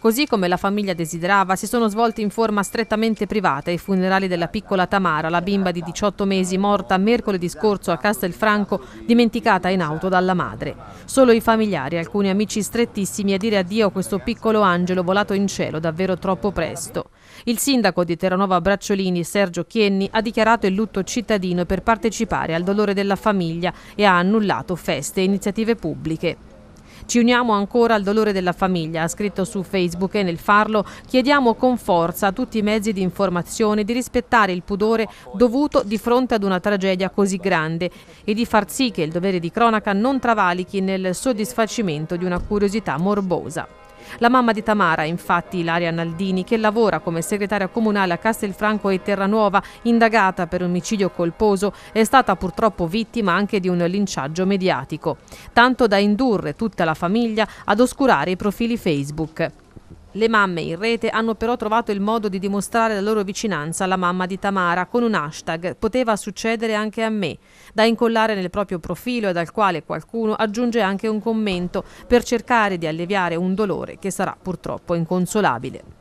Così come la famiglia desiderava, si sono svolti in forma strettamente privata i funerali della piccola Tamara, la bimba di 18 mesi morta mercoledì scorso a Castelfranco, dimenticata in auto dalla madre. Solo i familiari, alcuni amici strettissimi a dire addio a questo piccolo angelo volato in cielo davvero troppo presto. Il sindaco di Terranova Bracciolini, Sergio Chienni, ha dichiarato il lutto cittadino per partecipare al dolore della famiglia e ha annullato feste e iniziative pubbliche. Ci uniamo ancora al dolore della famiglia, ha scritto su Facebook e nel farlo chiediamo con forza a tutti i mezzi di informazione di rispettare il pudore dovuto di fronte ad una tragedia così grande e di far sì che il dovere di cronaca non travalichi nel soddisfacimento di una curiosità morbosa. La mamma di Tamara, infatti Ilaria Naldini, che lavora come segretaria comunale a Castelfranco e Terranuova, indagata per omicidio colposo, è stata purtroppo vittima anche di un linciaggio mediatico, tanto da indurre tutta la famiglia ad oscurare i profili Facebook. Le mamme in rete hanno però trovato il modo di dimostrare la loro vicinanza alla mamma di Tamara con un hashtag Poteva succedere anche a me, da incollare nel proprio profilo e dal quale qualcuno aggiunge anche un commento per cercare di alleviare un dolore che sarà purtroppo inconsolabile.